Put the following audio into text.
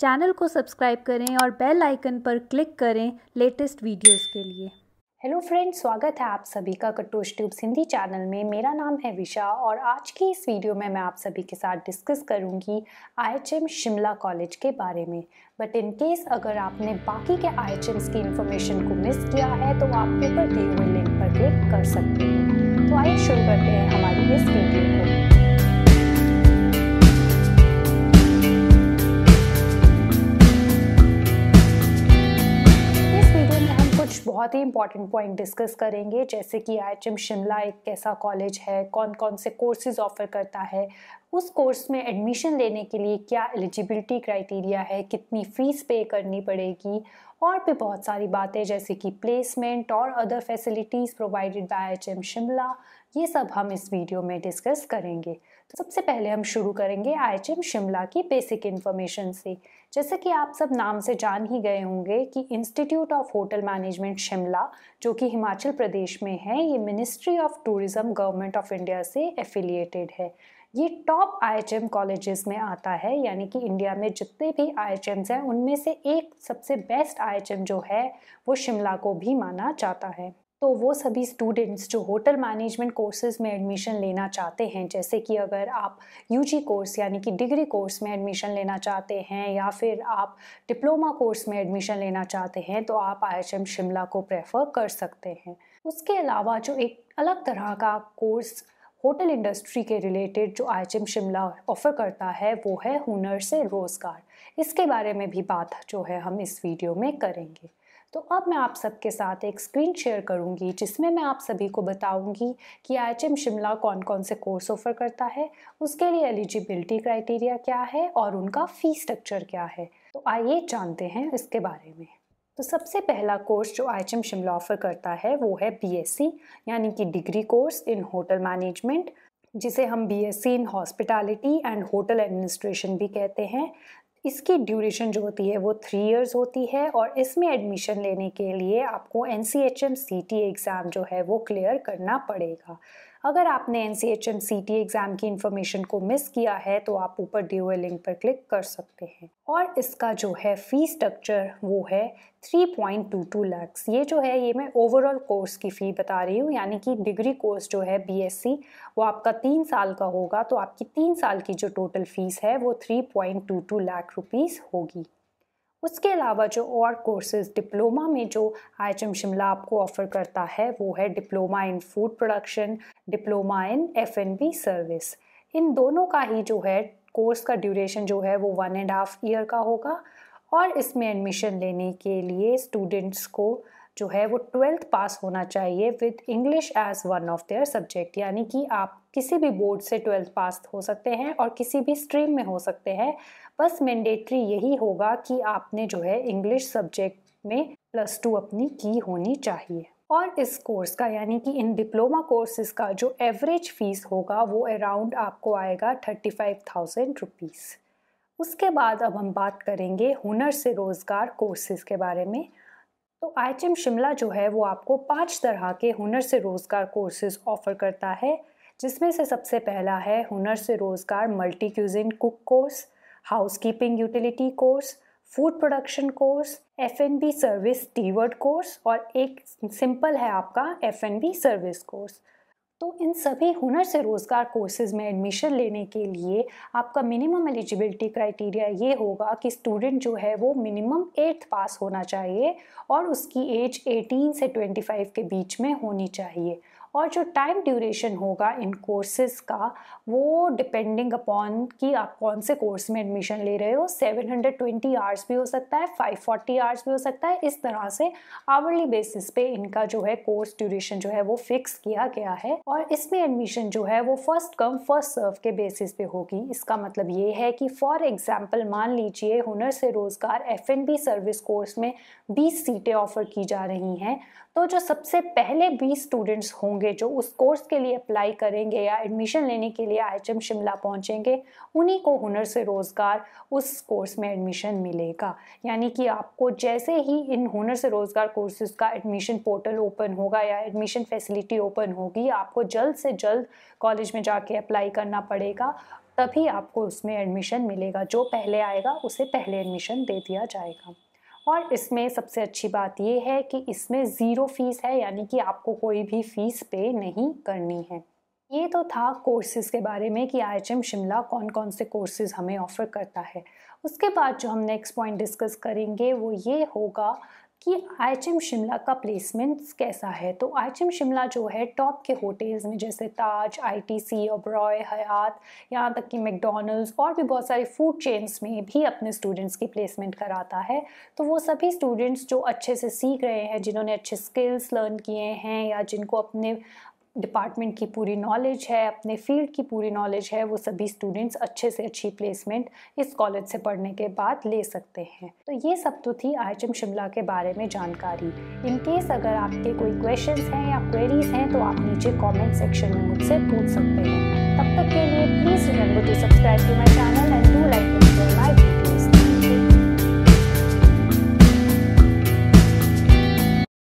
channel को subscribe करें और बेल आइकन पर क्लिक करें लेटेस्ट वीडियोस के लिए हेलो फ्रेंड्स स्वागत है आप सभी का कटोश ट्यूब्स हिंदी चैनल में मेरा नाम है विशा और आज की इस वीडियो में मैं आप सभी के साथ डिस्कस करूंगी आईएचएम शिमला कॉलेज के बारे में बट इन केस अगर आपने बाकी के आईएचएम्स की इन्फॉर्मेशन को मिस किया है तो आप पेपर दिए हुए लिंक पर क्लिक कर सकते हैं तो आइए शुरू करते हैं हमारी इस वीडियो को बहुत ही इंपॉर्टेंट पॉइंट डिस्कस करेंगे जैसे कि आई शिमला एक कैसा कॉलेज है कौन कौन से कोर्सेज ऑफर करता है उस कोर्स में एडमिशन लेने के लिए क्या एलिजिबिलिटी क्राइटेरिया है कितनी फ़ीस पे करनी पड़ेगी और भी बहुत सारी बातें जैसे कि प्लेसमेंट और other facilities provided by H Shimla ये सब हम इस वीडियो में डिस्कस करेंगे तो सबसे पहले हम शुरू करेंगे आई शिमला की बेसिक इन्फॉर्मेशन से जैसे कि आप सब नाम से जान ही गए होंगे कि institute of hotel management Shimla जो कि हिमाचल प्रदेश में है ये ministry of tourism government of India से एफिलिएटेड है ये top I H M colleges में आता है यानी कि इंडिया में जितने भी आई एच एम्स हैं उनमें से एक सबसे बेस्ट आई एच एम जो है वो शिमला को भी माना जाता है तो वो सभी स्टूडेंट्स जो होटल मैनेजमेंट कोर्सेज़ में एडमिशन लेना चाहते हैं जैसे कि अगर आप यूजी कोर्स यानी कि डिग्री कोर्स में एडमिशन लेना चाहते हैं या फिर आप डिप्लोमा कोर्स में एडमिशन लेना चाहते हैं तो आप आई शिमला को प्रेफर कर सकते हैं उसके अलावा जो एक अलग तरह का कोर्स होटल इंडस्ट्री के रिलेटेड जो आई शिमला ऑफ़र करता है वो है हुनर से रोज़गार इसके बारे में भी बात जो है हम इस वीडियो में करेंगे तो अब मैं आप सबके साथ एक स्क्रीन शेयर करूंगी जिसमें मैं आप सभी को बताऊंगी कि आई शिमला कौन कौन से कोर्स ऑफर करता है उसके लिए एलिजिबिलिटी क्राइटेरिया क्या है और उनका फ़ी स्ट्रक्चर क्या है तो आइए जानते हैं इसके बारे में तो सबसे पहला कोर्स जो आई शिमला ऑफ़र करता है वो है बी यानी कि degree course in hotel management जिसे हम B S C in hospitality and hotel administration भी कहते हैं इसकी ड्यूरेशन जो होती है वो थ्री इयर्स होती है और इसमें एडमिशन लेने के लिए आपको N C H M C T exam जो है वो क्लियर करना पड़ेगा अगर आपने N C H M C T exam की इन्फॉर्मेशन को मिस किया है तो आप ऊपर दिए हुए लिंक पर क्लिक कर सकते हैं और इसका जो है फ़ी स्ट्रक्चर वो है three point two two lakhs ये जो है ये मैं ओवरऑल कोर्स की फ़ी बता रही हूँ यानी कि डिग्री कोर्स जो है बी एस सी वो आपका तीन साल का होगा तो आपकी तीन साल की जो टोटल फ़ीस है वो three point two two lakh rupees होगी उसके अलावा जो और कोर्सेज डिप्लोमा में जो आई शिमला आपको ऑफ़र करता है वो है diploma in food production diploma in F service इन दोनों का ही जो है कोर्स का ड्यूरेशन जो है वो वन एंड हाफ ईयर का होगा और इसमें एडमिशन लेने के लिए स्टूडेंट्स को जो है वो ट्वेल्थ पास होना चाहिए with English as one of their subject यानी कि आप किसी भी बोर्ड से ट्वेल्थ पास हो सकते हैं और किसी भी स्ट्रीम में हो सकते हैं बस मैंडेटरी यही होगा कि आपने जो है इंग्लिश सब्जेक्ट में प्लस टू अपनी की होनी चाहिए और इस कोर्स का यानी कि इन डिप्लोमा कोर्सेज का जो एवरेज फीस होगा वो अराउंड आपको आएगा थर्टी फाइव थाउजेंड रुपीज़ उसके बाद अब हम बात करेंगे हुनर से रोज़गार कोर्सेज के बारे में तो आई शिमला जो है वो आपको पांच तरह के हुनर से रोज़गार कोर्सेज ऑफ़र करता है जिसमें से सबसे पहला है हुनर से रोज़गार multi cuisine cook course housekeeping utility course food production course F N B service steward course और एक सिंपल है आपका F N B service course तो इन सभी हुनर से रोज़गार कोर्सेज में एडमिशन लेने के लिए आपका मिनिमम एलिजिबिलिटी क्राइटेरिया ये होगा कि स्टूडेंट जो है वो मिनिमम एट्थ पास होना चाहिए और उसकी एज 18 से 25 के बीच में होनी चाहिए और जो टाइम ड्यूरेशन होगा इन कोर्सेज़ का वो डिपेंडिंग अपॉन कि आप कौन से कोर्स में एडमिशन ले रहे हो 720 आवर्स भी हो सकता है 540 आवर्स भी हो सकता है इस तरह से आवरली बेसिस पे इनका जो है कोर्स ड्यूरेशन जो है वो फिक्स किया गया है और इसमें एडमिशन जो है वो फर्स्ट कम फर्स्ट सर्व के बेसिस पे होगी इसका मतलब ये है कि फॉर एग्जाम्पल मान लीजिए हुनर से रोज़गार एफ सर्विस कोर्स में बीस सीटें ऑफर की जा रही हैं तो जो सबसे पहले बीस स्टूडेंट्स होंगे होंगे जो उस कोर्स के लिए अप्लाई करेंगे या एडमिशन लेने के लिए आई शिमला पहुँचेंगे उन्हीं को हुनर से रोज़गार उस कोर्स में एडमिशन मिलेगा यानी कि आपको जैसे ही इन हुनर से रोज़गार कोर्सेज का एडमिशन पोर्टल ओपन होगा या एडमिशन फैसिलिटी ओपन होगी आपको जल्द से जल्द कॉलेज में जाके अप्लाई करना पड़ेगा तभी आपको उसमें एडमिशन मिलेगा जो पहले आएगा उसे पहले एडमिशन दे दिया जाएगा और इसमें सबसे अच्छी बात ये है कि इसमें ज़ीरो फीस है यानी कि आपको कोई भी फ़ीस पे नहीं करनी है ये तो था कोर्सेज़ के बारे में कि आई शिमला कौन कौन से कोर्सेज़ हमें ऑफ़र करता है उसके बाद जो हम नेक्स्ट पॉइंट डिस्कस करेंगे वो ये होगा कि आई शिमला का प्लेसमेंट्स कैसा है तो आई शिमला जो है टॉप के होटल्स में जैसे ताज आईटीसी ओब्रॉय हयात यहाँ तक कि मैकडोनल्ड्स और भी बहुत सारे फूड चेन्स में भी अपने स्टूडेंट्स की प्लेसमेंट कराता है तो वो सभी स्टूडेंट्स जो अच्छे से सीख रहे हैं जिन्होंने अच्छे स्किल्स लर्न किए हैं या जिनको अपने डिपार्टमेंट की पूरी नॉलेज है अपने फील्ड की पूरी नॉलेज है वो सभी स्टूडेंट्स अच्छे से अच्छी प्लेसमेंट इस कॉलेज से पढ़ने के बाद ले सकते हैं तो ये सब तो थी आई शिमला के बारे में जानकारी इनकेस अगर आपके कोई क्वेश्चन हैं या क्वेरीज हैं तो आप नीचे कॉमेंट सेक्शन में मुझसे पूछ सकते हैं तब तक के लिए please remember to subscribe to my channel and to like my